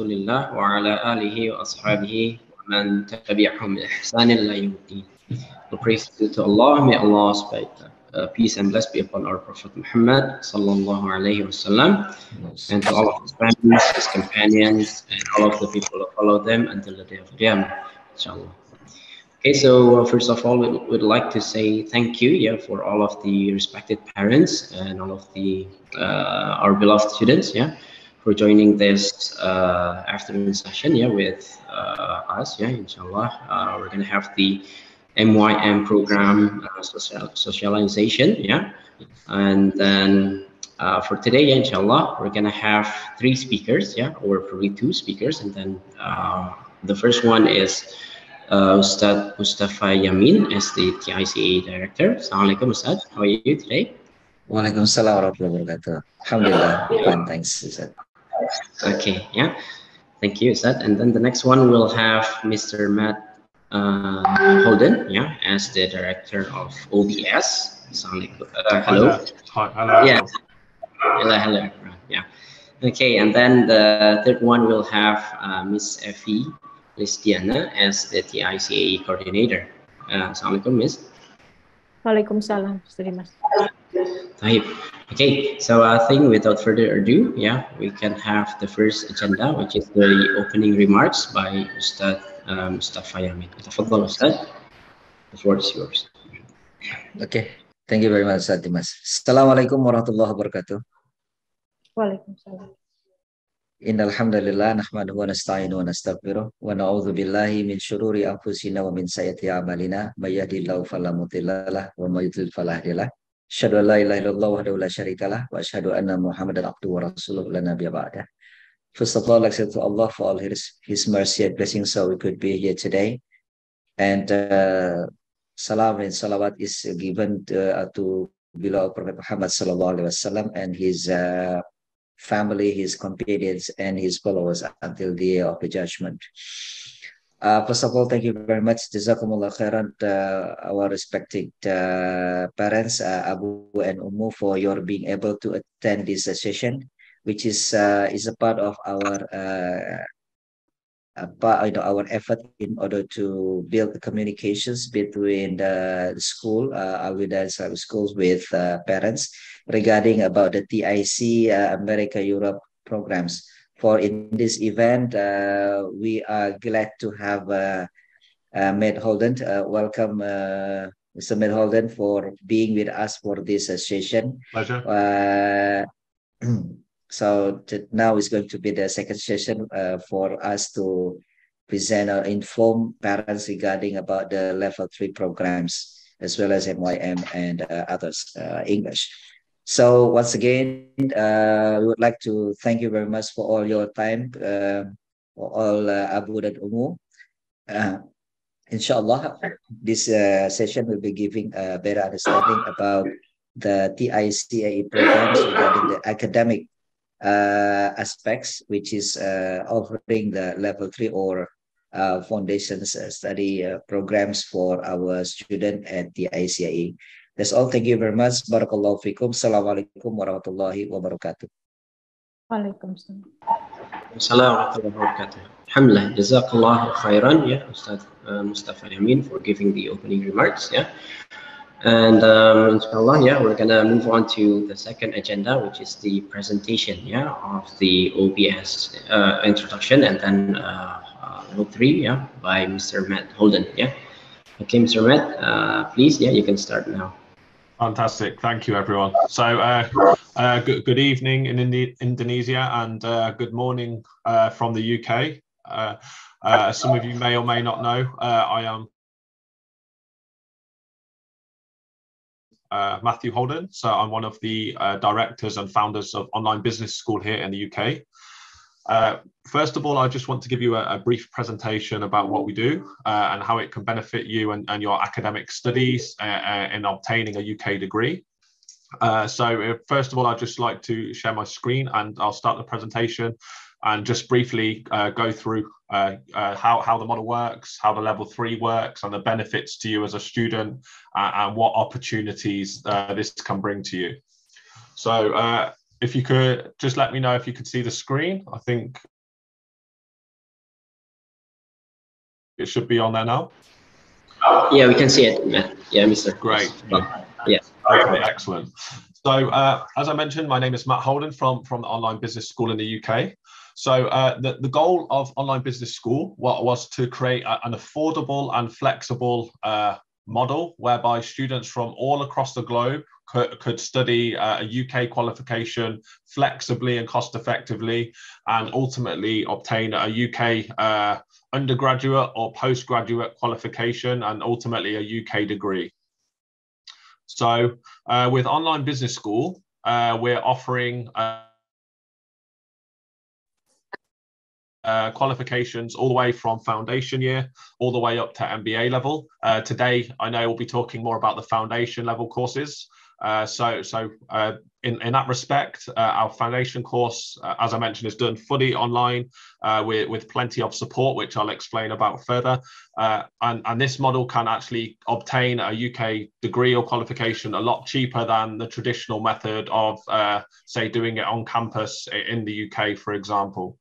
Rasulillah wa ala alihi wa ashabihi wa man tabi'ahum Praise to Allah, may Allah uh, peace and bless be upon our Prophet Muhammad sallallahu wa wasallam and to all of his families, his companions, and all of the people who follow them until the day of Qiyamah, inshallah. Okay, so uh, first of all, we would like to say thank you, yeah, for all of the respected parents and all of the uh, our beloved students, yeah, for joining this uh, afternoon session yeah, with uh, us. Yeah, inshallah, uh, we're going to have the MYM program uh, social socialization. Yeah, and then uh, for today, yeah, inshallah, we're gonna have three speakers, yeah, or probably two speakers, and then uh, the first one is uh, Ustad Mustafa Yamin as the TICA director. Assalamualaikum, Ustad. How are you today? Waalaikumsalam, salam wa Alhamdulillah. Fine, thanks, Ustad. Okay, yeah. Thank you, Seth. And then the next one will have Mr. Matt uh, Holden, yeah, as the director of OBS. Sound like, uh, hello. Hello. hello. Yeah. Hello, hello. Yeah. Okay, and then the third one will have uh, Miss Effie Listiana as the TICAE coordinator. Uh, Assalamualaikum, Miss. Waalaikumsalam, Mr. Dimas. Okay, so I think without further ado, yeah, we can have the first agenda, which is the opening remarks by Ustad um, Mustafa Yamin. Tafadhal, Ustad. The floor is yours. Okay, thank you very much, Ustad Dimas. Assalamualaikum warahmatullahi wabarakatuh. Waalaikumsalam. Innal hamdalillah nahmaduhu wa nasta'inuhu wa nastaghfiruh wa na'udzu billahi min syururi anfusina wa min sayyiati a'malina may yahdihillahu wa may yudhlil Asyhadu an la ilaha illallah wahdahu la syarikalah wa asyhadu anna Muhammadan abduhu wa rasuluhu la nabiyya ba'dah. First of all, except to Allah for all his, his mercy and blessings, so we could be here today. And uh, salam and salawat is given uh, to below Prophet Muhammad sallallahu alaihi wasallam and his uh, family, his companions, and his followers until the day of the judgment. Uh, first of all, thank you very much. Jazakumullah khairan, uh, our respected uh, parents, uh, Abu and Umu, for your being able to attend this session, which is uh, is a part of our uh, part, you know, our effort in order to build communications between the school, uh, with schools with parents regarding about the TIC America Europe programs for in this event. Uh, we are glad to have uh, uh, Matt Holden. Uh, welcome, uh, Mr. Matt Holden, for being with us for this uh, session. Pleasure. so now is going to be the second session for us to present or inform parents regarding about the level three programs as well as MYM and others, English. So once again, uh, we would like to thank you very much for all your time, uh, for all uh, Abu dan Umu. Uh, inshallah, this uh, session will be giving a better understanding about the TICAE programs regarding the academic uh, aspects, which is uh, offering the level three or uh, foundations study programs for our student at the that's all. Thank you very much. Barakallahu fikum. Assalamualaikum warahmatullahi wabarakatuh. Waalaikumsalam. Assalamualaikum warahmatullahi wabarakatuh. Alhamdulillah. Jazakallah khairan, yeah, Ustad uh, Mustafa Amin for giving the opening remarks, yeah. And um, inshallah, yeah, we're gonna move on to the second agenda, which is the presentation, yeah, of the OBS uh, introduction and then uh, uh, note three, yeah, by Mr. Matt Holden, yeah. Okay, Mr. Matt, uh, please, yeah, you can start now. Fantastic. Thank you, everyone. So, uh, uh, good, good, evening in Indi Indonesia and uh, good morning uh, from the UK. Uh, uh, some of you may or may not know, I am Matthew Holden. So, I'm one of the directors and founders of Online Business School here in the UK. Uh, first of all, I just want to give you a, a brief presentation about what we do uh, and how it can benefit you and, and your academic studies uh, uh in obtaining a UK degree. Uh, so uh, first of all, I'd just like to share my screen and I'll start the presentation and just briefly go through how, how the model works, how the level three works and the benefits to you as a student and what opportunities this can bring to you. So if you could just let me know if you could see the screen. I think it should be on there now. Yeah, we can see it. Yeah, Mr. Great. Yeah. yeah. Okay, excellent. So, uh, as I mentioned, my name is Matt Holden from, from the Online Business School in the UK. So, uh, the, the goal of Online Business School was, to create a, an affordable and flexible uh, model whereby students from all across the globe could, could study uh, a UK qualification flexibly and cost effectively and ultimately obtain a UK uh, undergraduate or postgraduate qualification and ultimately a UK degree. So uh, with Online Business School, uh, we're offering uh, uh, qualifications all the way from foundation year all the way up to MBA level. Uh, today, I know we'll be talking more about the foundation level courses. Uh, so, so uh, in, in that respect, uh, our foundation course, uh, as I mentioned, is done fully online with, with plenty of support, which I'll explain about further. and, and this model can actually obtain a UK degree or qualification a lot cheaper than the traditional method of, say, doing it on campus in the UK, for example.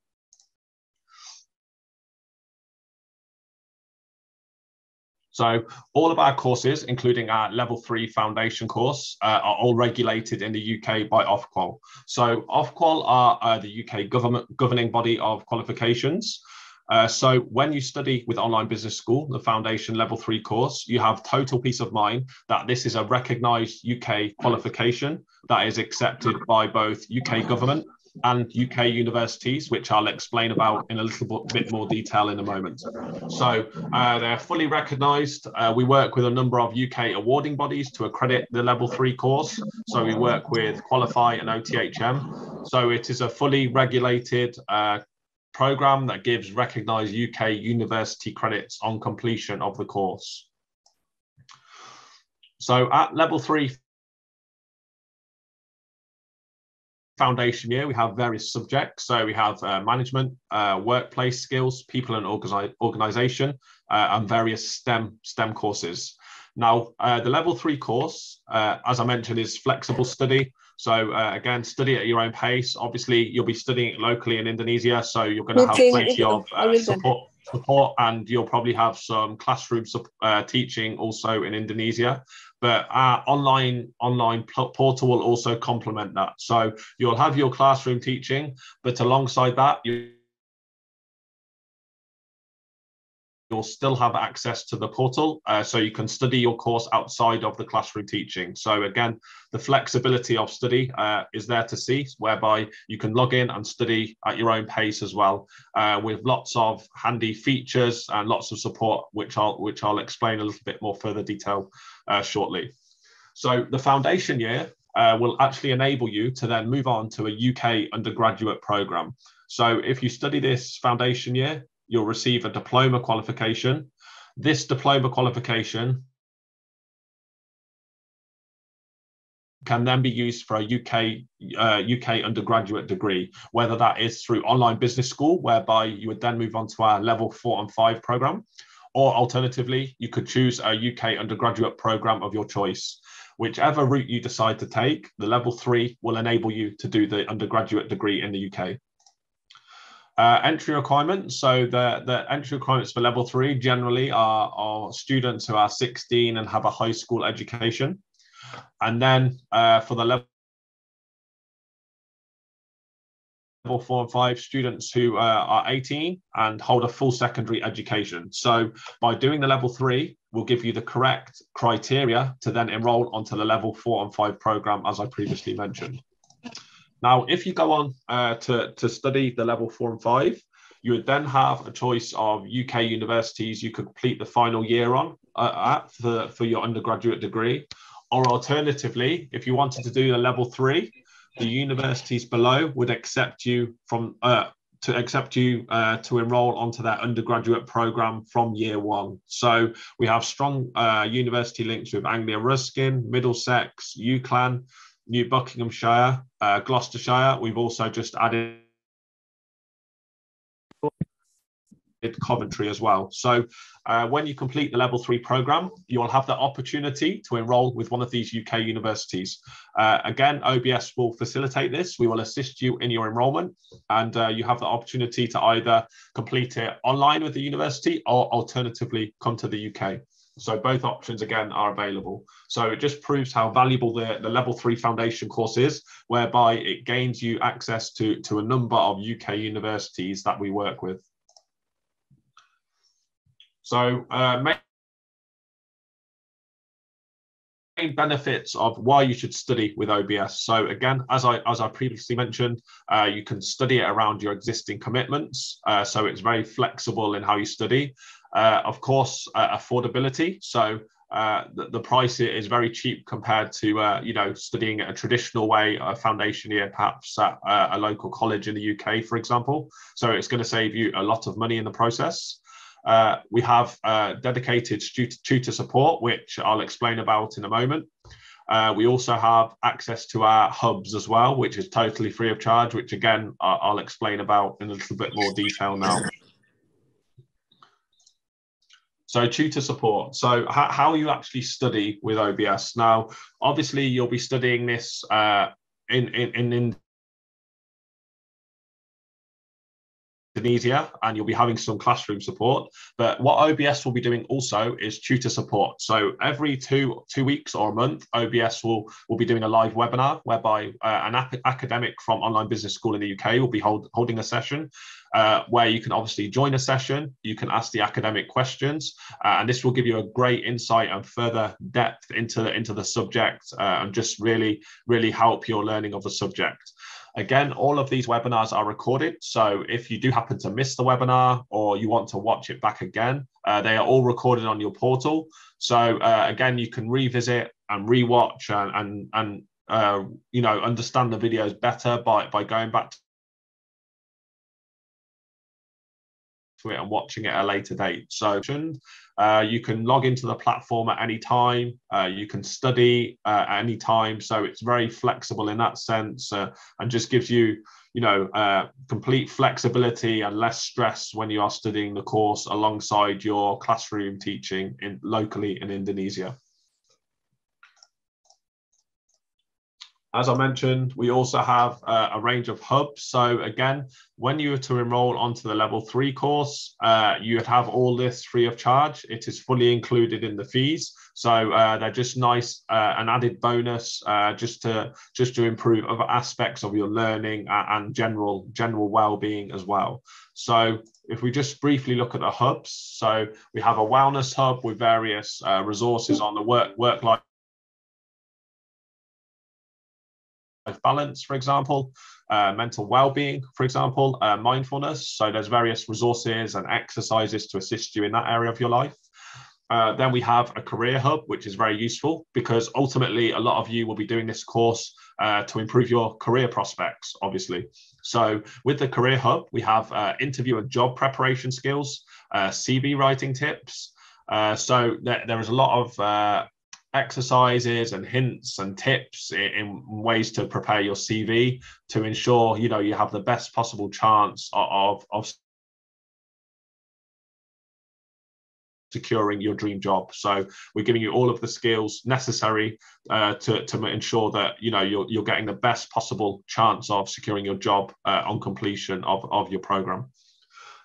So all of our courses, including our level three foundation course, uh, are all regulated in the UK by Ofqual. So Ofqual are uh, the UK government governing body of qualifications. Uh, so when you study with online business school, the foundation level three course, you have total peace of mind that this is a recognized UK qualification that is accepted by both UK government and UK universities, which I'll explain about in a little bit more detail in a moment. So uh, they're fully recognised. Uh, we work with a number of UK awarding bodies to accredit the Level 3 course. So we work with Qualify and OTHM. So it is a fully regulated uh, programme that gives recognised UK university credits on completion of the course. So at Level 3 foundation year, we have various subjects. So we have uh, management, uh, workplace skills, people and organi- organization, uh, and various STEM STEM courses. Now, uh, the level three course, uh, as I mentioned, is flexible study. So again, study at your own pace. Obviously, you'll be studying locally in Indonesia, so you're going to have plenty of support support and you'll probably have some classroom uh, teaching also in Indonesia but our online online portal will also complement that. So you'll have your classroom teaching, but alongside that, you you'll still have access to the portal uh, so you can study your course outside of the classroom teaching so again the flexibility of study uh, is there to see whereby you can log in and study at your own pace as well uh, with lots of handy features and lots of support which i'll which i'll explain a little bit more further detail uh, shortly so the foundation year uh, will actually enable you to then move on to a uk undergraduate program so if you study this foundation year you'll receive a diploma qualification. This diploma qualification can then be used for a UK uh, UK undergraduate degree, whether that is through online business school, whereby you would then move on to our level four and five program, or alternatively, you could choose a UK undergraduate program of your choice. Whichever route you decide to take, the level three will enable you to do the undergraduate degree in the UK. Uh, entry requirements. So the, the entry requirements for level three generally are, are students who are 16 and have a high school education. And then uh, for the level level four and five students who uh, are 18 and hold a full secondary education. So by doing the level three, we'll give you the correct criteria to then enroll onto the level four and five program, as I previously mentioned. Now, if you go on uh, to, to study the level four and five, you would then have a choice of UK universities you could complete the final year on uh, at for, for your undergraduate degree. Or alternatively, if you wanted to do the level three, the universities below would accept you from uh, to accept you uh, to enroll onto their undergraduate program from year one. So we have strong uh, university links with Anglia Ruskin, Middlesex, UCLan, New Buckinghamshire, uh, Gloucestershire. We've also just added Coventry as well. So uh, when you complete the level three program, you will have the opportunity to enroll with one of these UK universities. Uh, again, OBS will facilitate this. We will assist you in your enrolment and uh, you have the opportunity to either complete it online with the university or alternatively come to the UK. So both options again are available. So it just proves how valuable the, the level three foundation course is, whereby it gains you access to, to a number of UK universities that we work with. So uh, main benefits of why you should study with OBS. So again, as I as I previously mentioned, uh, you can study it around your existing commitments. Uh, so it's very flexible in how you study. Uh, of course, uh, affordability. So uh, the, the, price is very cheap compared to uh, you know studying a traditional way, a foundation year, perhaps at uh, a local college in the UK, for example. So it's going to save you a lot of money in the process. we have dedicated tutor support, which I'll explain about in a moment. Uh, we also have access to our hubs as well, which is totally free of charge, which again, I'll explain about in a little bit more detail now. So tutor support. So how, how you actually study with OBS. Now, obviously, you'll be studying this uh, in, in, in easier and you'll be having some classroom support. But what OBS will be doing also is tutor support. So every two two weeks or a month, OBS will, will be doing a live webinar whereby uh, an ap- academic from Online Business School in the UK will be hold, holding a session uh, where you can obviously join a session, you can ask the academic questions, uh, and this will give you a great insight and further depth into the, into the subject uh, and just really, really help your learning of the subject. Again, all of these webinars are recorded. So if you do happen to miss the webinar or you want to watch it back again, uh, they are all recorded on your portal. So uh, again, you can revisit and rewatch and, and, and uh, you know, understand the videos better by, by going back to it and watching it at a later date. So uh, you can log into the platform at any time. Uh, you can study uh, at any time. So it's very flexible in that sense uh, and just gives you, you know, uh, complete flexibility and less stress when you are studying the course alongside your classroom teaching in, locally in Indonesia. As I mentioned, we also have uh, a range of hubs. So again, when you were to enroll onto the level three course, uh, you'd have all this free of charge. It is fully included in the fees. So uh, they're just nice, uh, an added bonus uh, just to just to improve other aspects of your learning uh, and general general well-being as well. So if we just briefly look at the hubs, so we have a wellness hub with various resources on the work work life balance, for example, uh, mental well-being, for example, uh, mindfulness. So there's various resources and exercises to assist you in that area of your life. Uh, then we have a career hub, which is very useful because ultimately a lot of you will be doing this course uh, to improve your career prospects, obviously. So, with the career hub, we have uh, interview and job preparation skills, uh, CV writing tips. Uh, so, there, there is a lot of uh, exercises and hints and tips in, in, ways to prepare your CV to ensure you know you have the best possible chance of of securing your dream job. So we're giving you all of the skills necessary uh, to to ensure that you know you're you're getting the best possible chance of securing your job uh, on completion of of your program.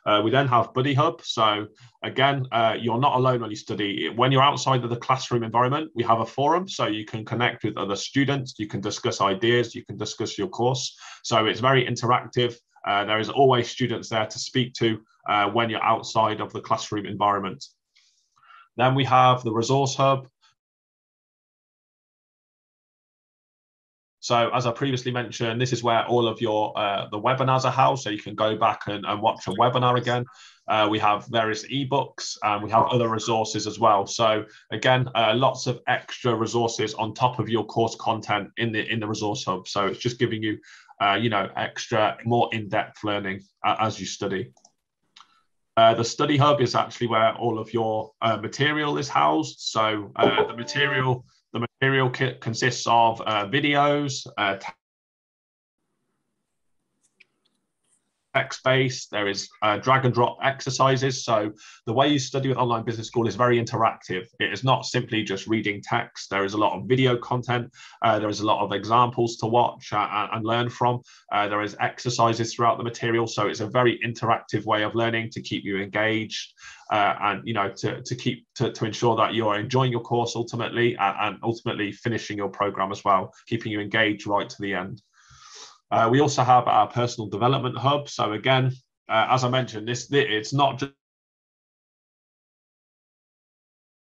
Uh, we then have Buddy Hub. So again, uh, you're not alone when you study. When you're outside of the classroom environment, we have a forum so you can connect with other students, you can discuss ideas, you can discuss your course. So it's very interactive. Uh, there is always students there to speak to uh, when you're outside of the classroom environment. Then we have the resource hub. So as I previously mentioned, this is where all of your uh, the webinars are housed, so you can go back and, and watch a webinar again. Uh, we have various ebooks and we have other resources as well. So again, uh, lots of extra resources on top of your course content in the in the resource hub. So it's just giving you, uh, you know, extra more in-depth learning as you study. Uh, the study hub is actually where all of your uh, material is housed. So uh, the material the material kit consists of uh, videos, uh, text based, there is uh, drag and drop exercises. So the way you study with online business school is very interactive. It is not simply just reading text, there is a lot of video content, uh, there is a lot of examples to watch uh, and learn from, uh, there is exercises throughout the material. So it's a very interactive way of learning to keep you engaged. Uh, and you know to, to keep to, to ensure that you're enjoying your course ultimately and, uh, and ultimately finishing your program as well keeping you engaged right to the end uh, we also have our personal development hub. So again, uh, as I mentioned, this it's not just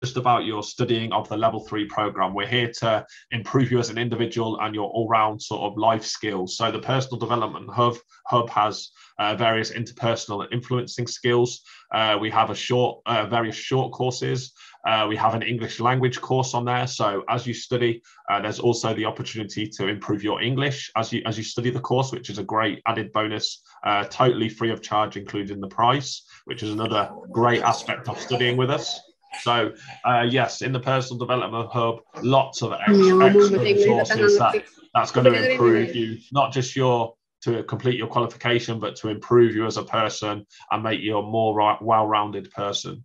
just about your studying of the level three program. We're here to improve you as an individual and your all round sort of life skills. So, the personal development hub, hub has uh, various interpersonal influencing skills. Uh, we have a short, uh, various short courses. Uh, we have an English language course on there. So as you study, uh, there's also the opportunity to improve your English as you as you study the course, which is a great added bonus, uh, totally free of charge, including the price, which is another great aspect of studying with us. So uh, yes, in the personal development hub, lots of mm, extra, resources that, that's going to improve you, not just your to complete your qualification, but to improve you as a person and make you a more well-rounded person.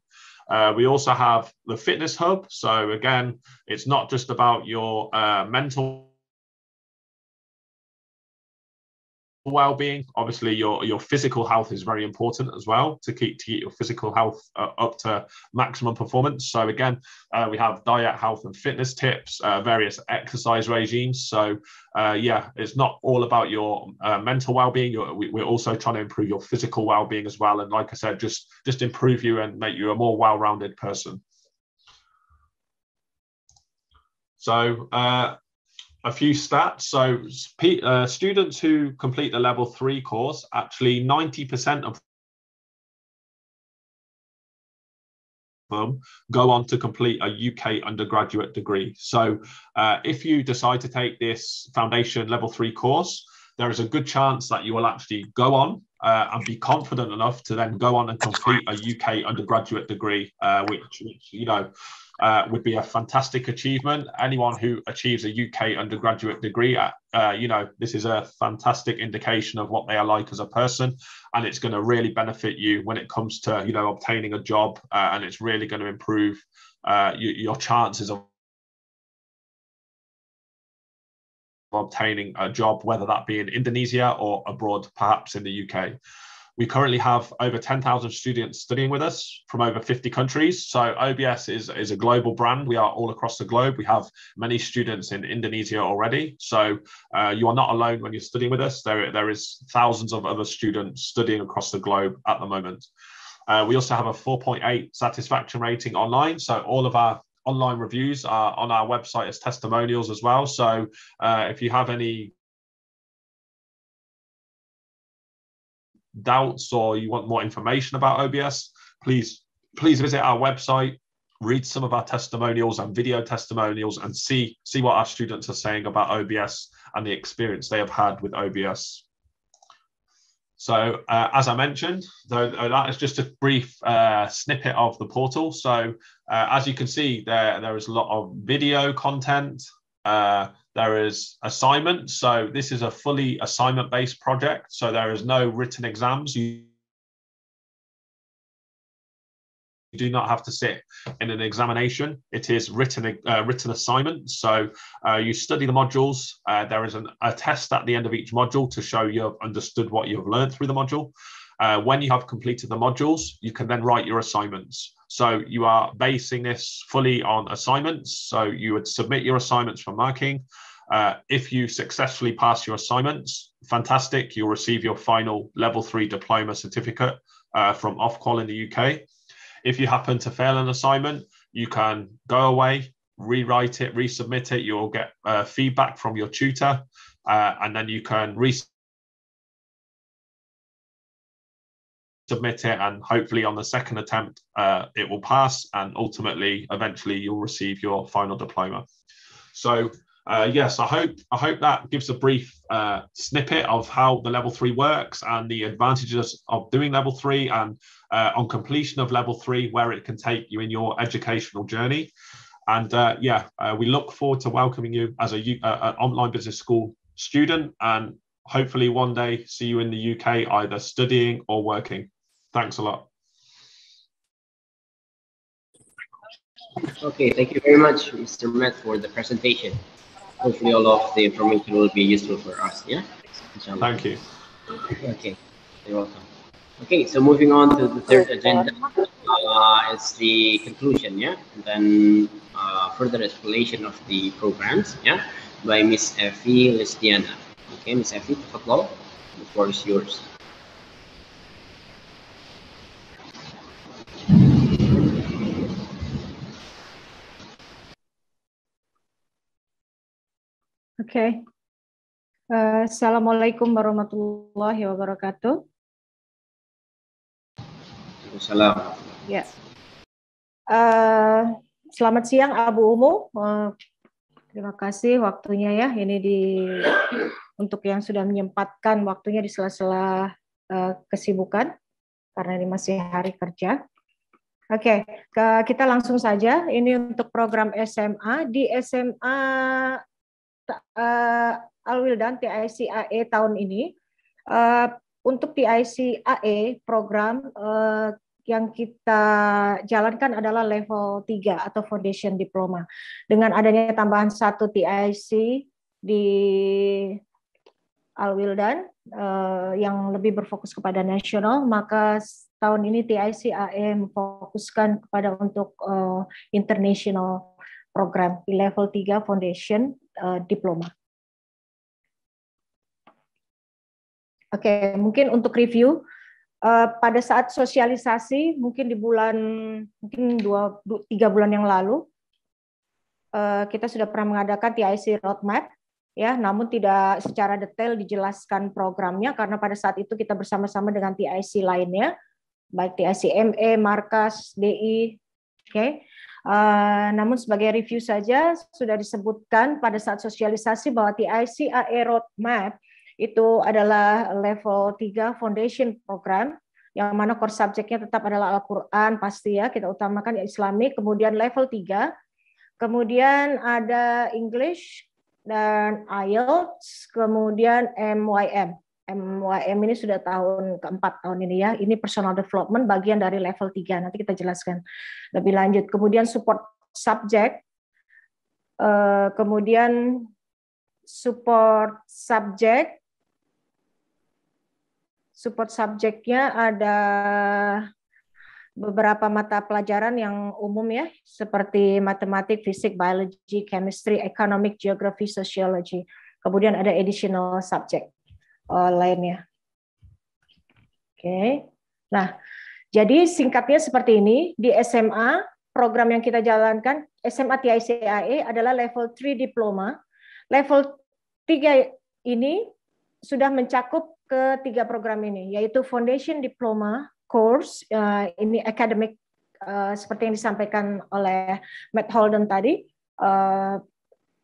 Uh, we also have the fitness hub. So again, it's not just about your uh, mental well-being obviously your your physical health is very important as well to keep to get your physical health uh, up to maximum performance so again uh, we have diet health and fitness tips uh, various exercise regimes so uh, yeah it's not all about your uh, mental well-being You're, we, are also trying to improve your physical well-being as well and like i said just just improve you and make you a more well-rounded person so uh, a few stats. So, uh, students who complete the level three course actually 90% of them go on to complete a UK undergraduate degree. So, uh, if you decide to take this foundation level three course, there is a good chance that you will actually go on uh, and be confident enough to then go on and complete a UK undergraduate degree, uh, which, which, you know uh, would be a fantastic achievement. Anyone who achieves a UK undergraduate degree, uh, uh, you know, this is a fantastic indication of what they are like as a person, and it's going to really benefit you when it comes to you know obtaining a job, uh, and it's really going to improve your, your chances of obtaining a job, whether that be in Indonesia or abroad, perhaps in the UK. We currently have over 10,000 students studying with us from over 50 countries. So OBS is, is a global brand. We are all across the globe. We have many students in Indonesia already. So uh, you are not alone when you're studying with us. There, there is thousands of other students studying across the globe at the moment. Uh, we also have a 4.8 satisfaction rating online. So all of our online reviews on our website as testimonials as well. So uh, if you have any doubts or you want more information about OBS, please please visit our website, read some of our testimonials and video testimonials, and see see what our students are saying about OBS and the experience they have had with OBS. So, uh, as I mentioned, though, that is just a brief uh, snippet of the portal. So, uh, as you can see, there, there is a lot of video content. Uh, there is assignments. So, this is a fully assignment based project. So, there is no written exams. You do not have to sit in an examination. It is written uh, written assignment. So uh, you study the modules. Uh, there is an, a test at the end of each module to show you have understood what you have learned through the module. Uh, when you have completed the modules, you can then write your assignments. So you are basing this fully on assignments. So you would submit your assignments for marking. Uh, if you successfully pass your assignments, fantastic. You'll receive your final level three diploma certificate uh, from Ofqual in the UK. If you happen to fail an assignment, you can go away, rewrite it, resubmit it. You'll get uh, feedback from your tutor, uh, and then you can resubmit it. And hopefully, on the second attempt, uh, it will pass, and ultimately, eventually, you'll receive your final diploma. So uh, yes, I hope I hope that gives a brief uh, snippet of how the level three works and the advantages of doing level three and uh, on completion of level three where it can take you in your educational journey. And uh, yeah, uh, we look forward to welcoming you as a uh, an online business school student and hopefully one day see you in the UK either studying or working. Thanks a lot. Okay, thank you very much, Mr. Matt, for the presentation hopefully all of the information will be useful for us. Yeah. Inshallah. Thank you. Okay. You're welcome. Okay, so moving on to the third agenda, uh, it's the conclusion, yeah, and then uh, further explanation of the programs, yeah, by Miss Effie Listiana. Okay, Miss Effie, the floor is yours. Oke. Okay. Uh, eh, Assalamualaikum warahmatullahi wabarakatuh. Assalamualaikum. Ya. Uh, selamat siang Abu Umu. Uh, terima kasih waktunya ya. Ini di untuk yang sudah menyempatkan waktunya di sela-sela uh, kesibukan karena ini masih hari kerja. Oke, okay, kita langsung saja. Ini untuk program SMA di SMA uh, Alwildan TICAE tahun ini uh, untuk TICAE program uh, yang kita jalankan adalah level 3 atau foundation diploma. Dengan adanya tambahan satu TIC di Alwildan uh, yang lebih berfokus kepada nasional, maka tahun ini TICAE memfokuskan kepada untuk uh, international program di level 3 foundation uh, diploma. Oke, okay, mungkin untuk review uh, pada saat sosialisasi mungkin di bulan mungkin dua tiga bulan yang lalu uh, kita sudah pernah mengadakan TIC roadmap ya, namun tidak secara detail dijelaskan programnya karena pada saat itu kita bersama-sama dengan TIC lainnya, baik TIC ME, Markas, DI, Oke. Okay? Uh, eh, namun sebagai review saja sudah disebutkan pada saat sosialisasi bahwa AE roadmap itu adalah level 3 foundation program yang mana core subjeknya tetap adalah Al-Qur'an pasti ya kita utamakan ya Islami, kemudian level 3 kemudian ada English dan IELTS, kemudian MYM. MYM ini sudah tahun keempat tahun ini ya. Ini personal development bagian dari level 3. Nanti kita jelaskan lebih lanjut. Kemudian support subject, eh, Kemudian support subject, Support subjectnya ada beberapa mata pelajaran yang umum ya, seperti matematik, fisik, biologi, chemistry, economic, geography, sociology. Kemudian ada additional subject. Eh, lainnya. Oke. Nah, jadi singkatnya seperti ini, di SMA program yang kita jalankan SMA TICAE adalah level 3 diploma. Level 3 ini sudah mencakup ke tiga program ini yaitu foundation diploma course uh, ini academic uh, seperti yang disampaikan oleh Matt Holden tadi. Uh,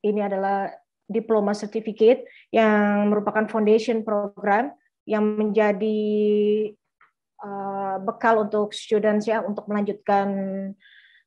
ini adalah diploma certificate yang merupakan foundation program yang menjadi uh, bekal untuk students ya untuk melanjutkan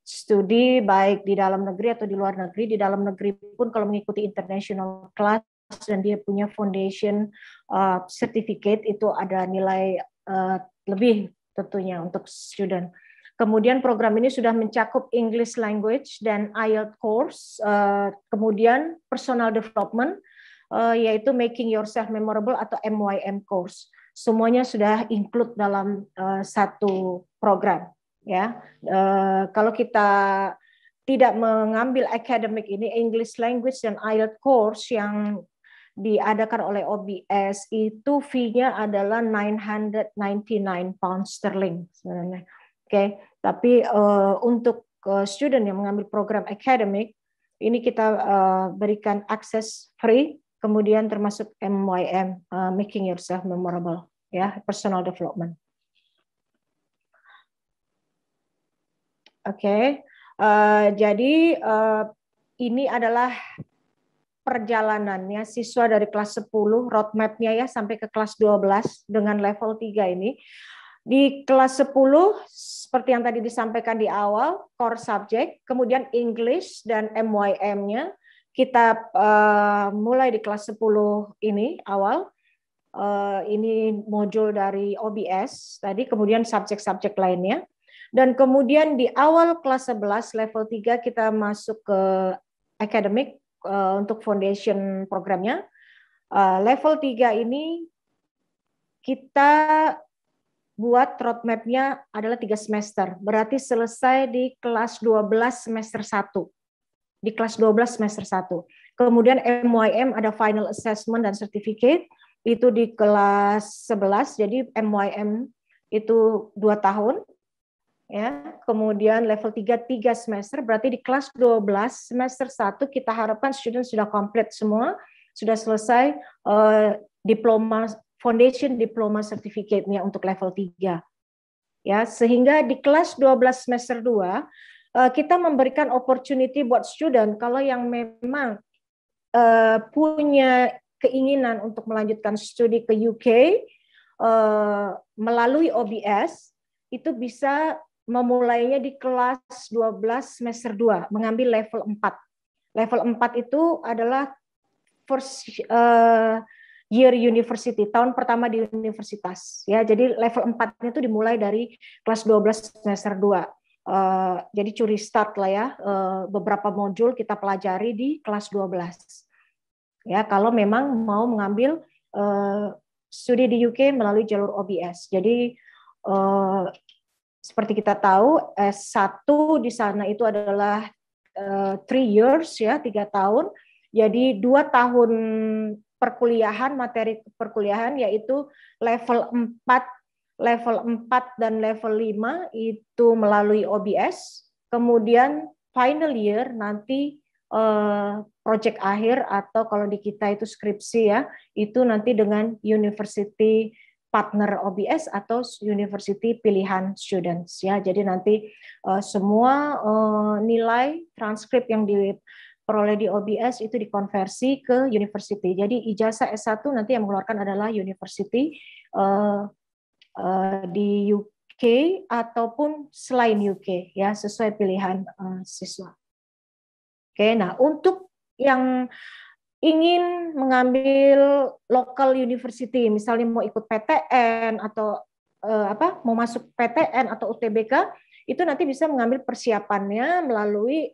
studi baik di dalam negeri atau di luar negeri. Di dalam negeri pun kalau mengikuti international class dan dia punya foundation uh, certificate itu ada nilai uh, lebih tentunya untuk student. Kemudian program ini sudah mencakup English language dan IELTS course, eh, kemudian personal development, eh, yaitu making yourself memorable atau MYM course. Semuanya sudah include dalam eh, satu program. Ya, kalau kita tidak mengambil akademik ini English language dan IELTS course yang diadakan oleh OBS itu fee-nya adalah 999 pounds sterling sebenarnya okay? tapi uh, untuk uh, student yang mengambil program akademik ini kita uh, berikan akses free kemudian termasuk MYM uh, making yourself memorable ya personal development Oke, okay. uh, jadi uh, ini adalah perjalanannya siswa dari kelas 10, roadmapnya ya sampai ke kelas 12 dengan level 3 ini. Di kelas 10, seperti yang tadi disampaikan di awal, core subject, kemudian English dan MYM-nya, kita uh, mulai di kelas 10 ini awal, uh, ini modul dari OBS tadi, kemudian subjek-subjek lainnya. Dan kemudian di awal kelas 11 level 3 kita masuk ke academic uh, untuk foundation programnya. Uh, level 3 ini kita buat roadmapnya adalah tiga semester. Berarti selesai di kelas 12 semester 1. Di kelas 12 semester 1. Kemudian MYM ada final assessment dan certificate. Itu di kelas 11. Jadi MYM itu dua tahun. Ya, kemudian level 3 3 semester berarti di kelas 12 semester 1 kita harapkan student sudah komplit semua, sudah selesai uh, diploma foundation diploma certificate-nya untuk level 3. Ya, sehingga di kelas 12 semester 2 eh, kita memberikan opportunity buat student kalau yang memang eh, punya keinginan untuk melanjutkan studi ke UK eh, melalui OBS itu bisa memulainya di kelas 12 semester 2 mengambil level 4. Level 4 itu adalah first year university, tahun pertama di universitas. Ya, jadi level 4 itu dimulai dari kelas 12 semester 2. Uh, eh, jadi curi start lah ya, uh, beberapa modul kita pelajari di kelas 12. Ya, kalau memang mau mengambil uh, studi di UK melalui jalur OBS. Jadi uh, seperti kita tahu S1 di sana itu adalah uh, three years ya tiga tahun. Jadi dua tahun perkuliahan, materi perkuliahan yaitu level 4, level 4 dan level 5 itu melalui OBS. Kemudian final year nanti eh, project akhir atau kalau di kita itu skripsi ya, itu nanti dengan university partner OBS atau university pilihan students ya. Jadi nanti eh, semua eh, nilai transkrip yang di peroleh di OBS itu dikonversi ke university. Jadi ijazah S1 nanti yang mengeluarkan adalah university uh, uh, di UK ataupun selain UK ya sesuai pilihan uh, siswa. Oke, nah untuk yang ingin mengambil local university, misalnya mau ikut PTN atau uh, apa mau masuk PTN atau UTBK, itu nanti bisa mengambil persiapannya melalui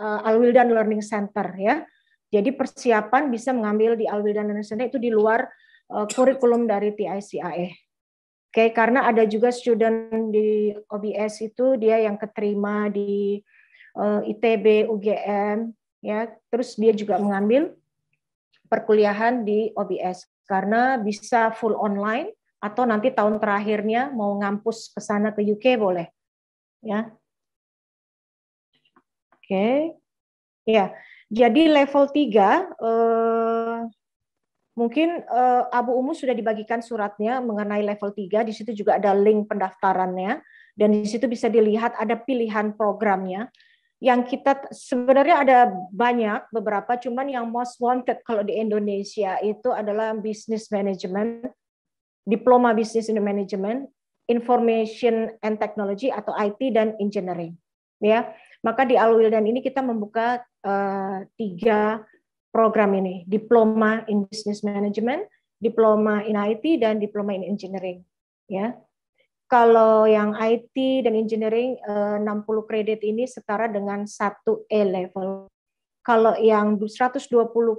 uh, eh, Alwildan Learning Center ya. Jadi persiapan bisa mengambil di Alwildan Learning Center itu di luar uh, kurikulum dari TICAE. Oke, okay, karena ada juga student di OBS itu dia yang keterima di uh, eh, ITB, UGM ya. Terus dia juga mengambil perkuliahan di OBS karena bisa full online atau nanti tahun terakhirnya mau ngampus ke sana ke UK boleh. Ya okay. ya. Jadi level 3 eh, mungkin eh, Abu Umu sudah dibagikan suratnya mengenai level 3, di situ juga ada link pendaftarannya dan di situ bisa dilihat ada pilihan programnya yang kita sebenarnya ada banyak beberapa cuman yang most wanted kalau di Indonesia itu adalah business management, diploma business in management, information and technology atau IT dan engineering. Ya. Maka di Alwildan ini kita membuka uh, tiga program ini, diploma in business management, diploma in IT, dan diploma in engineering. Ya, kalau yang IT dan engineering eh, uh, 60 kredit ini setara dengan satu A e level. Kalau yang 120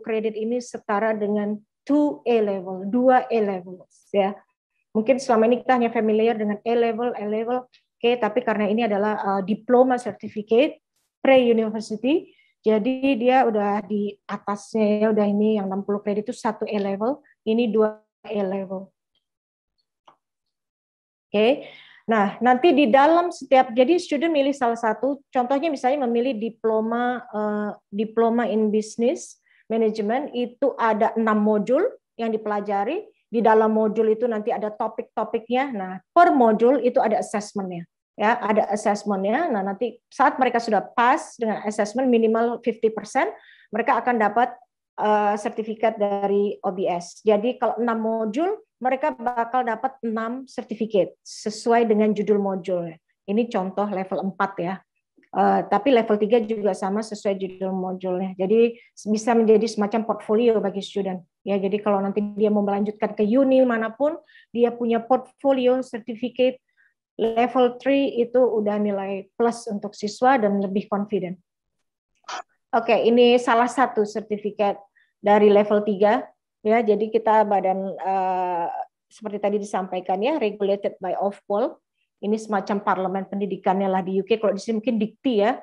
kredit ini setara dengan 2 A e level, 2 A e levels ya. Mungkin selama ini kita hanya familiar dengan A level, A level, Oke, okay, tapi karena ini adalah uh, diploma certificate pre-university, jadi dia udah di atasnya ya udah ini yang 60 kredit itu satu A level, ini dua A level. Oke. Okay. Nah, nanti di dalam setiap jadi student milih salah satu, contohnya misalnya memilih diploma uh, diploma in business management itu ada enam modul yang dipelajari di dalam modul itu nanti ada topik-topiknya. Nah, per modul itu ada assessmentnya, Ya, ada assessmentnya. Nah, nanti saat mereka sudah pas dengan assessment minimal 50%, mereka akan dapat uh, sertifikat dari OBS. Jadi kalau enam modul, mereka bakal dapat enam sertifikat sesuai dengan judul modul. Ini contoh level 4 ya. Uh, tapi level 3 juga sama sesuai judul modulnya. Jadi bisa menjadi semacam portfolio bagi student ya jadi kalau nanti dia mau melanjutkan ke uni manapun dia punya portfolio certificate level 3 itu udah nilai plus untuk siswa dan lebih confident Oke, okay, ini salah satu sertifikat dari level 3 ya. Jadi kita badan uh, seperti tadi disampaikan ya regulated by Ofpol. Ini semacam parlemen pendidikannya lah di UK. Kalau di sini mungkin dikti ya.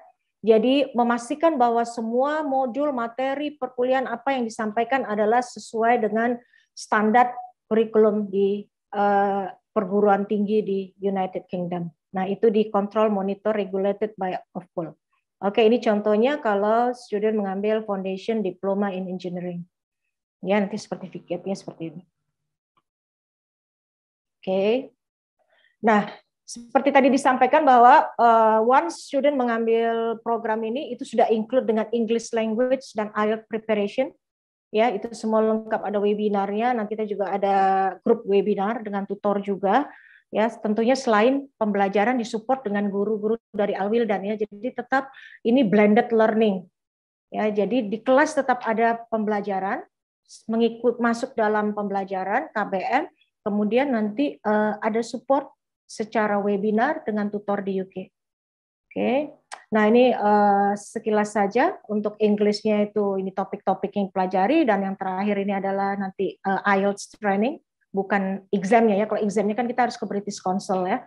Jadi memastikan bahwa semua modul materi perkuliahan apa yang disampaikan adalah sesuai dengan standar kurikulum di eh, perguruan tinggi di United Kingdom. Nah, itu dikontrol, monitor, regulated by OFPOL. Oke, ini contohnya kalau student mengambil foundation diploma in engineering. Ya, nanti sertifikatnya seperti ini. Oke. Nah, seperti tadi disampaikan bahwa uh, once student mengambil program ini itu sudah include dengan English language dan IELTS preparation ya itu semua lengkap ada webinarnya nanti kita juga ada grup webinar dengan tutor juga ya tentunya selain pembelajaran disupport dengan guru-guru dari Alwil dan ya jadi tetap ini blended learning ya jadi di kelas tetap ada pembelajaran mengikut masuk dalam pembelajaran KBM kemudian nanti uh, ada support secara webinar dengan tutor di UK. Oke. Nah, ini uh, sekilas saja untuk Inggrisnya itu ini topik-topik yang pelajari dan yang terakhir ini adalah nanti uh, IELTS training, bukan examnya ya. Kalau examnya kan kita harus ke British Council ya.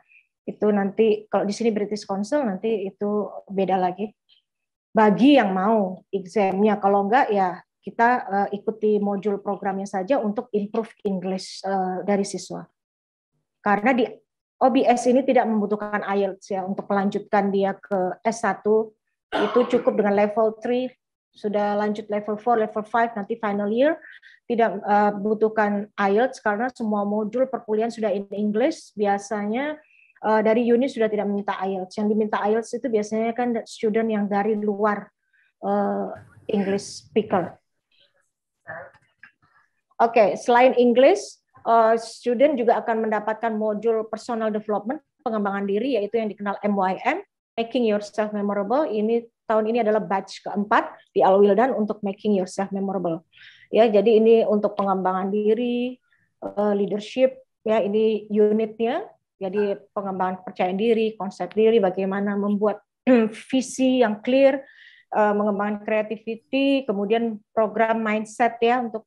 Itu nanti kalau di sini British Council nanti itu beda lagi. Bagi yang mau examnya, kalau enggak ya kita uh, ikuti modul programnya saja untuk improve English uh, dari siswa. Karena di OBS ini tidak membutuhkan IELTS ya untuk melanjutkan dia ke S1 itu cukup dengan level 3 sudah lanjut level 4, level 5 nanti final year tidak uh, butuhkan IELTS karena semua modul perkuliahan sudah in English biasanya uh, dari uni sudah tidak meminta IELTS. Yang diminta IELTS itu biasanya kan student yang dari luar uh, English speaker. Oke, okay, selain English Eh, student juga akan mendapatkan modul personal development, pengembangan diri, yaitu yang dikenal MYM, Making Yourself Memorable. Ini tahun ini adalah batch keempat di Alwildan untuk Making Yourself Memorable. Ya, jadi ini untuk pengembangan diri, eh, leadership, ya ini unitnya. Jadi pengembangan percaya diri, konsep diri, bagaimana membuat visi yang clear, eh, mengembangkan creativity, kemudian program mindset ya untuk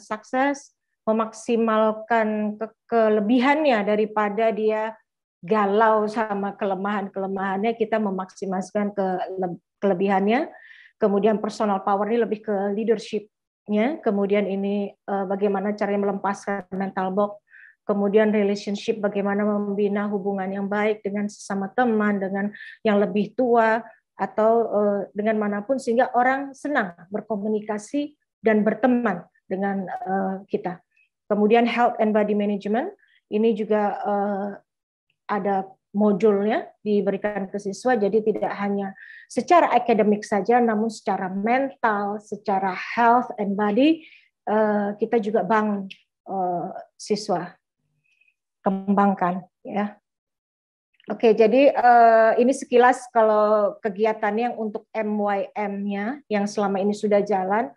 sukses, memaksimalkan ke kelebihannya daripada dia galau sama kelemahan-kelemahannya, kita memaksimalkan ke kelebihannya. Kemudian personal power ini lebih ke leadershipnya kemudian ini uh, bagaimana caranya melepaskan mental box kemudian relationship bagaimana membina hubungan yang baik dengan sesama teman, dengan yang lebih tua atau uh, dengan manapun sehingga orang senang berkomunikasi dan berteman dengan uh, kita. Kemudian health and body management ini juga uh, ada modulnya diberikan ke siswa jadi tidak hanya secara akademik saja namun secara mental, secara health and body uh, kita juga bang uh, eh, siswa kembangkan ya. Oke, jadi uh, ini sekilas kalau kegiatan yang untuk MYM-nya yang selama ini sudah jalan.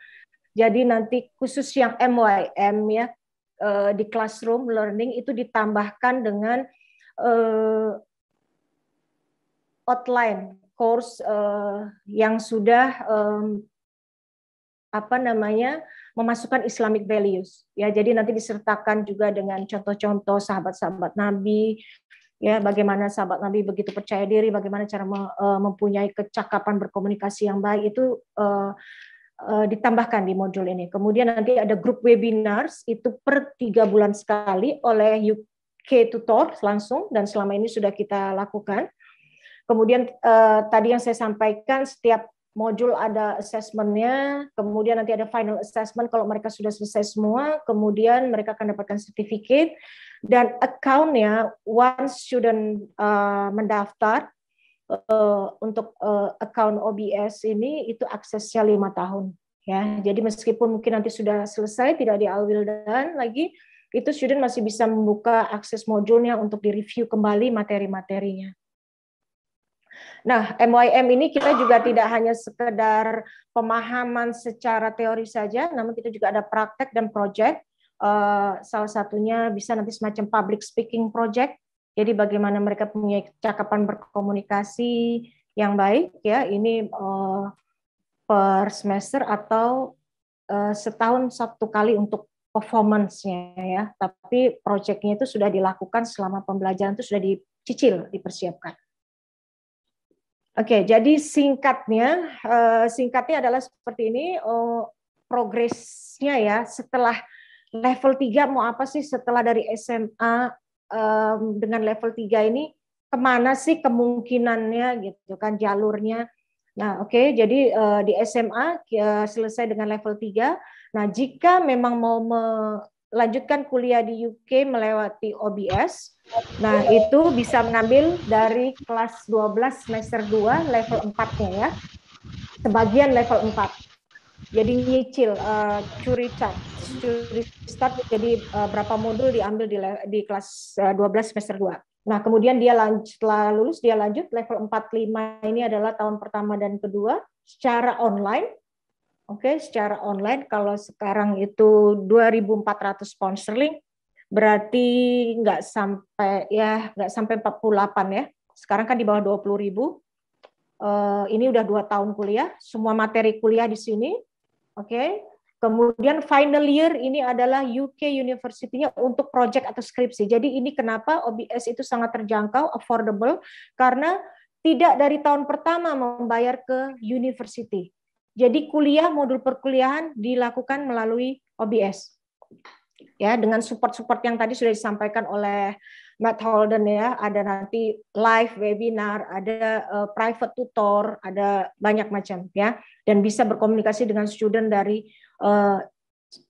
Jadi nanti khusus yang MYM ya, uh, di classroom learning itu ditambahkan dengan uh, outline course uh, yang sudah um, apa namanya memasukkan Islamic values ya jadi nanti disertakan juga dengan contoh-contoh sahabat-sahabat Nabi ya bagaimana sahabat Nabi begitu percaya diri bagaimana cara mempunyai kecakapan berkomunikasi yang baik itu uh, Eh, ditambahkan di modul ini. Kemudian nanti ada grup webinars itu per tiga bulan sekali oleh UK Tutor langsung dan selama ini sudah kita lakukan. Kemudian eh, tadi yang saya sampaikan setiap modul ada assessmentnya, kemudian nanti ada final assessment kalau mereka sudah selesai semua, kemudian mereka akan dapatkan sertifikat dan accountnya once student uh, mendaftar Eh, untuk uh, account OBS ini itu aksesnya lima tahun ya. Jadi meskipun mungkin nanti sudah selesai tidak di all dan lagi, itu student masih bisa membuka akses modulnya untuk direview kembali materi-materinya. Nah, MYM ini kita juga tidak hanya sekedar pemahaman secara teori saja, namun kita juga ada praktek dan project. Uh, salah satunya bisa nanti semacam public speaking project jadi bagaimana mereka punya cakapan berkomunikasi yang baik ya ini eh, per semester atau eh, setahun satu kali untuk performance-nya ya. Tapi proyeknya itu sudah dilakukan selama pembelajaran itu sudah dicicil, dipersiapkan. Oke, okay, jadi singkatnya, eh, singkatnya adalah seperti ini, uh, progresnya ya setelah level 3 mau apa sih setelah dari SMA um, dengan level 3 ini kemana sih kemungkinannya gitu kan jalurnya. Nah, oke, okay, jadi uh, di SMA uh, eh, selesai dengan level 3. Nah, jika memang mau melanjutkan kuliah di UK melewati OBS, nah itu bisa mengambil dari kelas 12 semester 2 level 4-nya ya. Sebagian level 4 jadi nyicil uh, curi cat curi start jadi uh, berapa modul diambil di, di kelas uh, eh, 12 semester 2 nah kemudian dia lanjut setelah lulus dia lanjut level 45 ini adalah tahun pertama dan kedua secara online oke okay, secara online kalau sekarang itu 2400 pound sterling berarti nggak sampai ya nggak sampai 48 ya sekarang kan di bawah puluh ribu uh, ini udah dua tahun kuliah semua materi kuliah di sini Oke. Okay? Kemudian final year ini adalah UK University-nya untuk project atau skripsi. Jadi ini kenapa OBS itu sangat terjangkau, affordable karena tidak dari tahun pertama membayar ke university. Jadi kuliah modul perkuliahan dilakukan melalui OBS. Ya, dengan support-support yang tadi sudah disampaikan oleh Matt Holden ya, ada nanti live webinar, ada uh, private tutor, ada banyak macam ya, dan bisa berkomunikasi dengan student dari uh,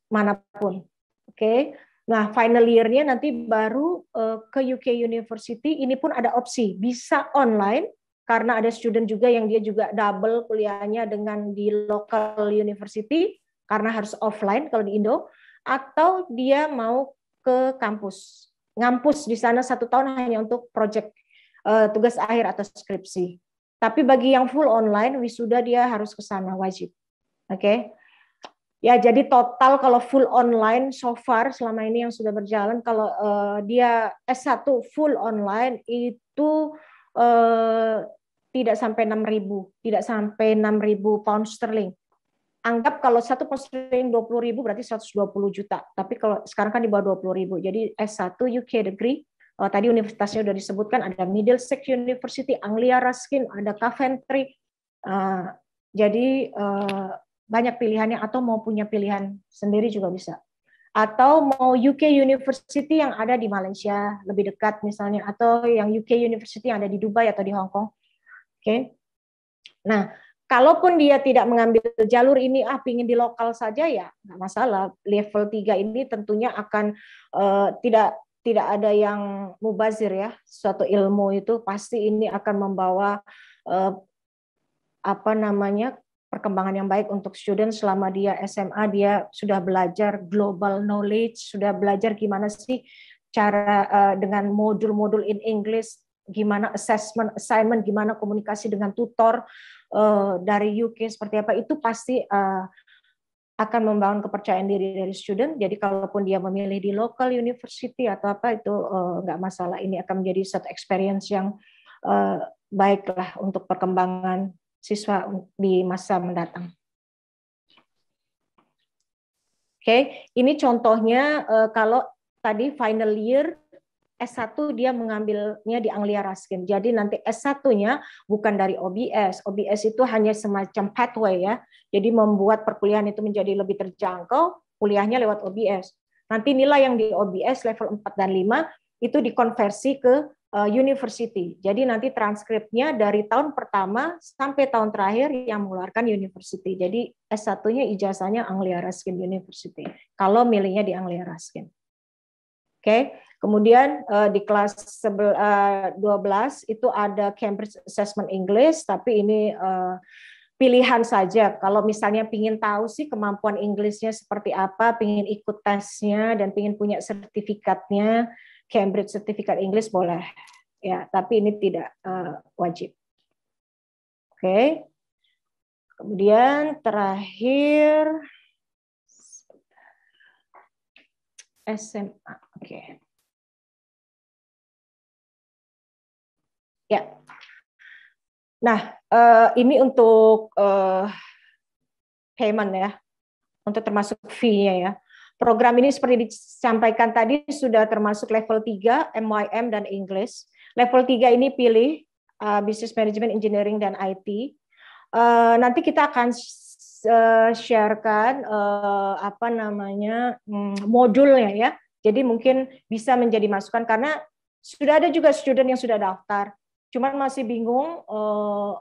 manapun. Oke, okay? nah final year-nya nanti baru uh, ke UK University, ini pun ada opsi, bisa online karena ada student juga yang dia juga double kuliahnya dengan di local university karena harus offline kalau di Indo atau dia mau ke kampus ngampus di sana satu tahun hanya untuk project uh, tugas akhir atau skripsi. Tapi bagi yang full online wisuda dia harus ke sana wajib. Oke. Okay? Ya, jadi total kalau full online so far selama ini yang sudah berjalan kalau uh, dia S1 full online itu uh, tidak sampai 6000, tidak sampai 6000 pound sterling anggap kalau satu posting dua puluh ribu berarti 120 juta. Tapi kalau sekarang kan di bawah dua puluh ribu. Jadi S1 UK degree, eh, tadi universitasnya sudah disebutkan, ada Middlesex University, Anglia Ruskin, ada Coventry. Eh, jadi eh, banyak pilihannya atau mau punya pilihan sendiri juga bisa. Atau mau UK University yang ada di Malaysia lebih dekat misalnya, atau yang UK University yang ada di Dubai atau di Hong Kong. Oke. Okay. Nah, Kalaupun dia tidak mengambil jalur ini, ah pingin di lokal saja ya nggak masalah. Level 3 ini tentunya akan uh, tidak tidak ada yang mubazir ya. Suatu ilmu itu pasti ini akan membawa uh, apa namanya perkembangan yang baik untuk student selama dia SMA dia sudah belajar global knowledge, sudah belajar gimana sih cara uh, dengan modul-modul in English, gimana assessment assignment, gimana komunikasi dengan tutor, uh, dari UK seperti apa itu pasti uh, akan membangun kepercayaan diri dari student. Jadi kalaupun dia memilih di local university atau apa itu uh, nggak masalah. Ini akan menjadi satu experience yang uh, baiklah untuk perkembangan siswa di masa mendatang. Oke, okay. ini contohnya uh, kalau tadi final year S1 dia mengambilnya di Anglia Ruskin. Jadi nanti S1-nya bukan dari OBS. OBS itu hanya semacam pathway ya. Jadi membuat perkuliahan itu menjadi lebih terjangkau, kuliahnya lewat OBS. Nanti nilai yang di OBS level 4 dan 5 itu dikonversi ke eh, university. Jadi nanti transkripnya dari tahun pertama sampai tahun terakhir yang mengeluarkan university. Jadi S1-nya ijazahnya Anglia Ruskin University. Kalau miliknya di Anglia Ruskin. Oke. Okay Kemudian uh, di kelas sebel, uh, eh, 12 itu ada Cambridge Assessment English, tapi ini uh, pilihan saja. Kalau misalnya ingin tahu sih kemampuan Inggrisnya seperti apa, ingin ikut tesnya dan ingin punya sertifikatnya, Cambridge Certificate English boleh. Ya, tapi ini tidak uh, wajib. Oke. Okay. Kemudian terakhir SMA. Oke. Okay. Ya. Nah, eh, ini untuk eh, payment ya, untuk termasuk fee-nya ya. Program ini seperti disampaikan tadi sudah termasuk level 3 MYM dan English. Level 3 ini pilih eh, Business Management Engineering dan IT. nanti kita akan sharekan apa namanya hmm, modulnya ya. Jadi mungkin bisa menjadi masukan karena sudah ada juga student yang sudah daftar cuman masih bingung uh,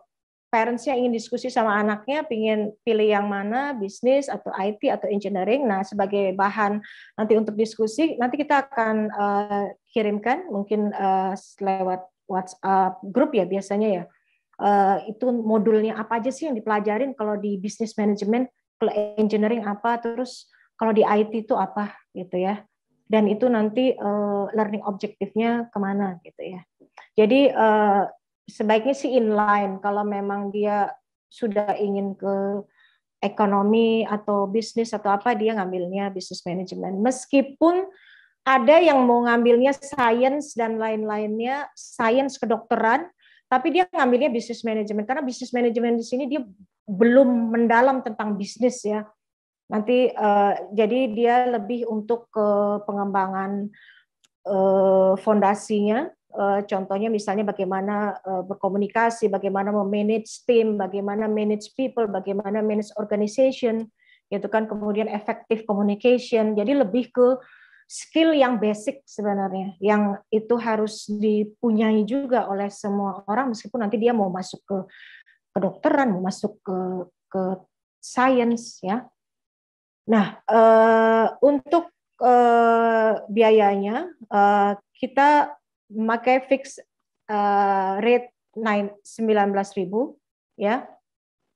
parentsnya ingin diskusi sama anaknya, ingin pilih yang mana, bisnis atau IT atau engineering. Nah, sebagai bahan nanti untuk diskusi, nanti kita akan uh, kirimkan mungkin uh, lewat WhatsApp grup ya biasanya ya. Uh, itu modulnya apa aja sih yang dipelajarin kalau di bisnis manajemen, kalau engineering apa, terus kalau di IT itu apa gitu ya. Dan itu nanti uh, learning objektifnya kemana gitu ya. Jadi uh, sebaiknya sih inline kalau memang dia sudah ingin ke ekonomi atau bisnis atau apa dia ngambilnya bisnis manajemen. Meskipun ada yang mau ngambilnya sains dan lain-lainnya, sains kedokteran, tapi dia ngambilnya bisnis manajemen karena bisnis manajemen di sini dia belum mendalam tentang bisnis ya. Nanti uh, jadi dia lebih untuk ke pengembangan uh, fondasinya Eh, contohnya misalnya bagaimana eh, berkomunikasi, bagaimana memanage tim, bagaimana manage people, bagaimana manage organization, gitu kan kemudian effective communication. Jadi lebih ke skill yang basic sebenarnya, yang itu harus dipunyai juga oleh semua orang meskipun nanti dia mau masuk ke kedokteran, mau masuk ke ke science ya. Nah, eh, untuk biayanya kita memakai fix uh, rate belas 19.000 ya.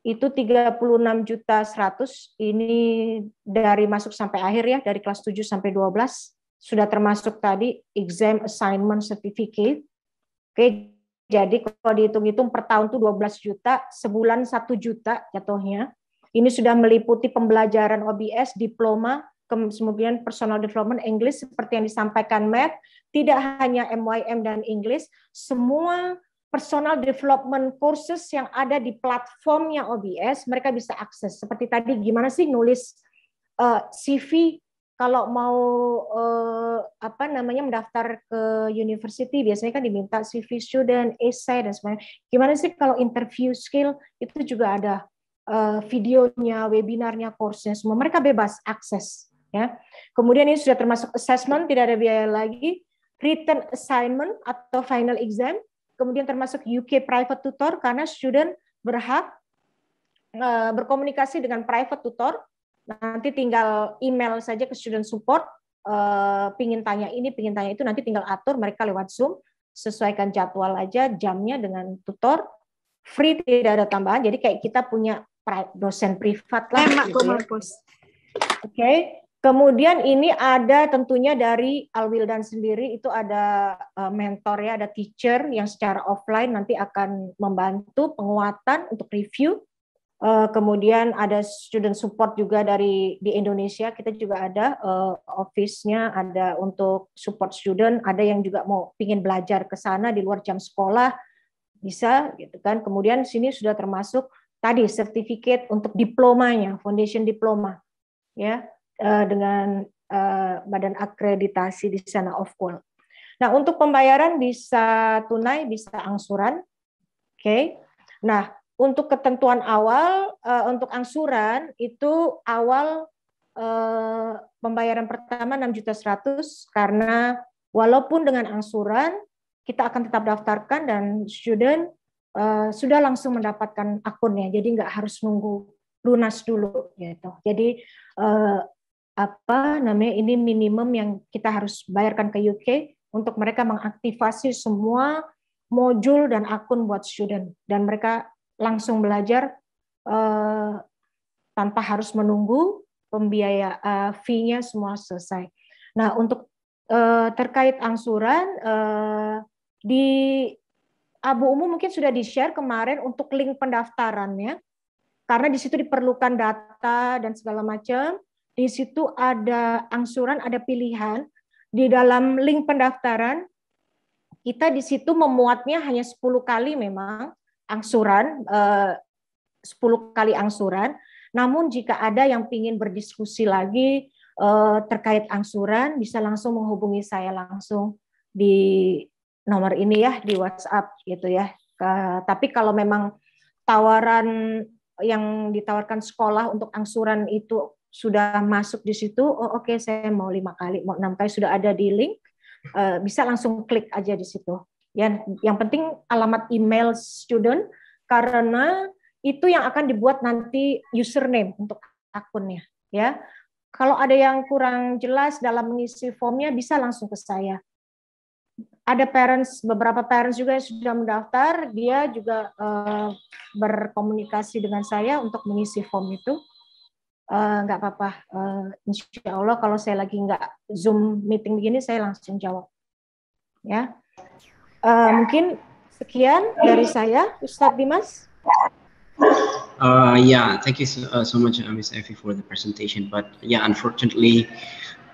Itu 36 juta 100 ini dari masuk sampai akhir ya dari kelas 7 sampai 12 sudah termasuk tadi exam assignment certificate. Oke, jadi kalau dihitung-hitung per tahun itu 12 juta, sebulan 1 juta jatuhnya. Ini sudah meliputi pembelajaran OBS, diploma, kemudian personal development English seperti yang disampaikan Matt, tidak hanya MYM dan English, semua personal development courses yang ada di platformnya OBS mereka bisa akses. Seperti tadi gimana sih nulis uh, eh, CV kalau mau uh, apa namanya mendaftar ke university biasanya kan diminta CV student, essay dan sebagainya. Gimana sih kalau interview skill itu juga ada uh, videonya, webinarnya, course-nya, semua mereka bebas akses ya. Kemudian ini sudah termasuk assessment, tidak ada biaya lagi, written assignment atau final exam, kemudian termasuk UK private tutor karena student berhak eh, berkomunikasi dengan private tutor. Nanti tinggal email saja ke student support, eh, pingin tanya ini, pingin tanya itu, nanti tinggal atur mereka lewat Zoom, sesuaikan jadwal aja jamnya dengan tutor. Free tidak ada tambahan, jadi kayak kita punya dosen privat lah. Emak, gitu ya. Oke, okay. Kemudian ini ada tentunya dari Alwildan sendiri itu ada eh, mentor ya, ada teacher yang secara offline nanti akan membantu penguatan untuk review. Eh, kemudian ada student support juga dari di Indonesia kita juga ada eh, office-nya ada untuk support student, ada yang juga mau ingin belajar ke sana di luar jam sekolah bisa gitu kan. Kemudian sini sudah termasuk tadi sertifikat untuk diplomanya, foundation diploma ya Eh, dengan eh, badan akreditasi di sana of course. Nah, untuk pembayaran bisa tunai, bisa angsuran. Oke. Okay. Nah, untuk ketentuan awal uh, untuk angsuran itu awal uh, pembayaran pertama 6.100 karena walaupun dengan angsuran kita akan tetap daftarkan dan student uh, sudah langsung mendapatkan akunnya jadi nggak harus nunggu lunas dulu gitu jadi uh, apa namanya ini minimum yang kita harus bayarkan ke UK untuk mereka mengaktifasi semua modul dan akun buat student dan mereka langsung belajar eh, tanpa harus menunggu pembiaya eh, fee-nya semua selesai. Nah untuk eh, terkait angsuran eh, di Abu Umum mungkin sudah di-share kemarin untuk link pendaftarannya karena di situ diperlukan data dan segala macam di situ ada angsuran, ada pilihan. Di dalam link pendaftaran, kita di situ memuatnya hanya 10 kali memang angsuran, eh, sepuluh 10 kali angsuran. Namun jika ada yang ingin berdiskusi lagi eh, terkait angsuran, bisa langsung menghubungi saya langsung di nomor ini ya, di WhatsApp gitu ya. Eh, tapi kalau memang tawaran yang ditawarkan sekolah untuk angsuran itu sudah masuk di situ, oh oke okay, saya mau lima kali, mau enam kali sudah ada di link, uh, bisa langsung klik aja di situ. Ya, yang penting alamat email student karena itu yang akan dibuat nanti username untuk akunnya. Ya, kalau ada yang kurang jelas dalam mengisi formnya bisa langsung ke saya. Ada parents, beberapa parents juga yang sudah mendaftar, dia juga uh, berkomunikasi dengan saya untuk mengisi form itu Eh, nggak uh, apa-apa. Uh, insya Allah kalau saya lagi nggak zoom meeting begini saya langsung jawab. Ya, uh, mungkin sekian dari saya, Ustadz Dimas. Uh, yeah, thank you so, uh, so much, uh, Miss Effie, for the presentation. But yeah, unfortunately,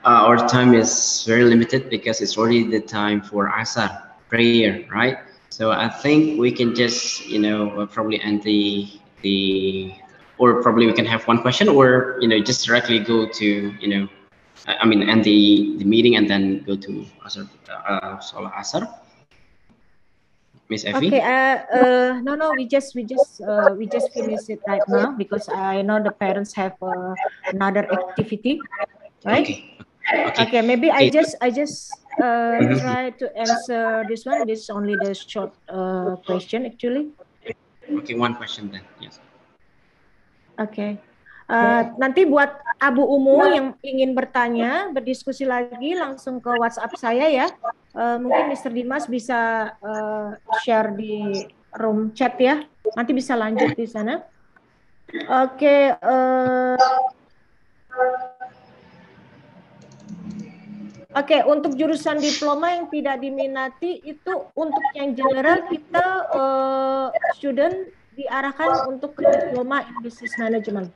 uh, our time is very limited because it's already the time for Asar prayer, right? So I think we can just, you know, uh, probably end the the or probably we can have one question or you know just directly go to you know I mean end the, the meeting and then go to Asar uh, Salah Asar. Miss Effie. Okay. Uh, uh, no, no. We just, we just, uh, we just finished it right now because I know the parents have uh, another activity, right? Okay. Okay. okay maybe okay. I just, I just uh, mm-hmm. try to answer this one. This is only the short uh, question actually. Okay, one question then. Yes. Oke. Okay. Uh, eh, nanti buat Abu Umu nah. yang ingin bertanya, berdiskusi lagi, langsung ke WhatsApp saya ya. Uh, mungkin Mr. Dimas bisa uh, share di room chat ya. Nanti bisa lanjut di sana. Oke. Okay, uh, Oke, okay, untuk jurusan diploma yang tidak diminati itu untuk yang general kita uh, student diarahkan untuk ke diploma in business management.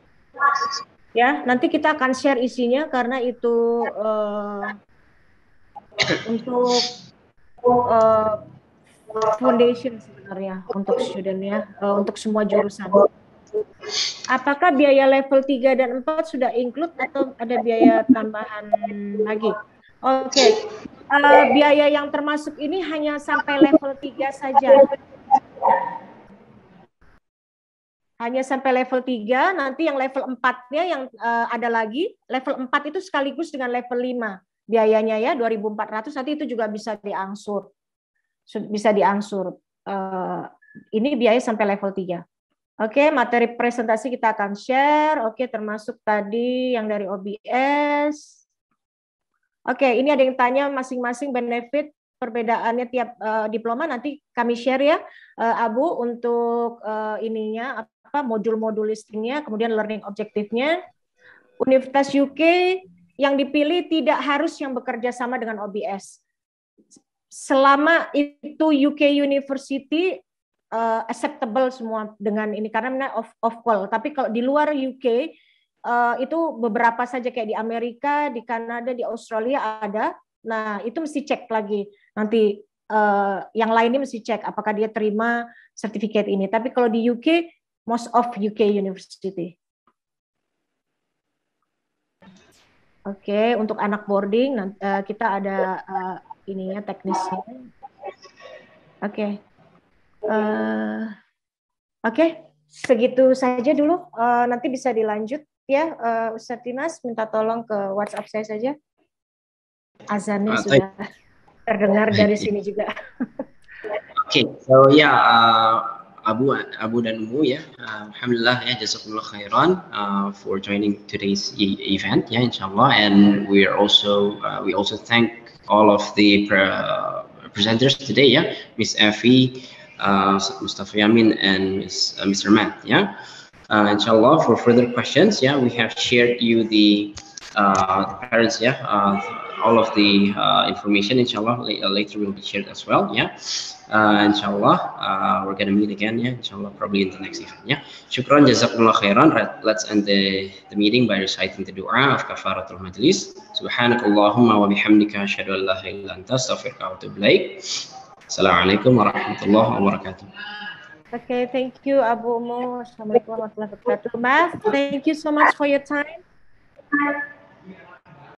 Ya, nanti kita akan share isinya karena itu uh, untuk uh, foundation sebenarnya untuk studentnya, uh, untuk semua jurusan. Apakah biaya level 3 dan 4 sudah include atau ada biaya tambahan lagi? Oke, okay. uh, biaya yang termasuk ini hanya sampai level 3 saja hanya sampai level 3, nanti yang level 4-nya yang uh, ada lagi, level 4 itu sekaligus dengan level 5 biayanya ya 2400 nanti itu juga bisa diangsur. Bisa diangsur. Uh, ini biaya sampai level 3. Oke, okay, materi presentasi kita akan share. Oke, okay, termasuk tadi yang dari OBS. Oke, okay, ini ada yang tanya masing-masing benefit perbedaannya tiap uh, diploma nanti kami share ya uh, Abu untuk uh, ininya apa modul-modul listingnya, kemudian learning objektifnya. Universitas UK yang dipilih tidak harus yang bekerja sama dengan OBS. Selama itu UK University uh, acceptable semua dengan ini karena of of call. Tapi kalau di luar UK uh, eh, itu beberapa saja kayak di Amerika, di Kanada, di Australia ada. Nah itu mesti cek lagi nanti uh, yang lainnya mesti cek apakah dia terima sertifikat ini. Tapi kalau di UK most of UK university. Oke, okay, untuk anak boarding uh, kita ada uh, ininya teknisnya. Oke. Okay. Uh, eh, Oke, okay. segitu saja dulu. Uh, nanti bisa dilanjut ya uh, Ustadz Dimas minta tolong ke WhatsApp saya saja. Azannya uh, sudah terdengar dari sini juga. Oke, okay, so ya yeah, uh, Abu Abu dan Umu ya. Uh, Alhamdulillah ya jazakumullah khairan uh, for joining today's e event ya insyaallah and we are also uh, we also thank all of the pre presenters today ya Miss Effie, uh, Mustafa Yamin and Miss, uh, Mr. Matt ya. Uh, insyaallah for further questions ya we have shared you the, uh, parents ya all of the uh, information inshallah uh, later will be shared as well ya yeah. Uh, inshallah we're gonna meet again yeah inshallah probably in the next event yeah syukran jazakumullah khairan let's end the, the meeting by reciting the dua of kafaratul majlis subhanakallahumma wa bihamdika asyhadu an la ilaha illa anta astaghfiruka wa atubu ilaik assalamualaikum warahmatullahi wabarakatuh Okay, thank you, Abu Umu. Assalamualaikum warahmatullahi wabarakatuh. Mas, thank you so much for your time.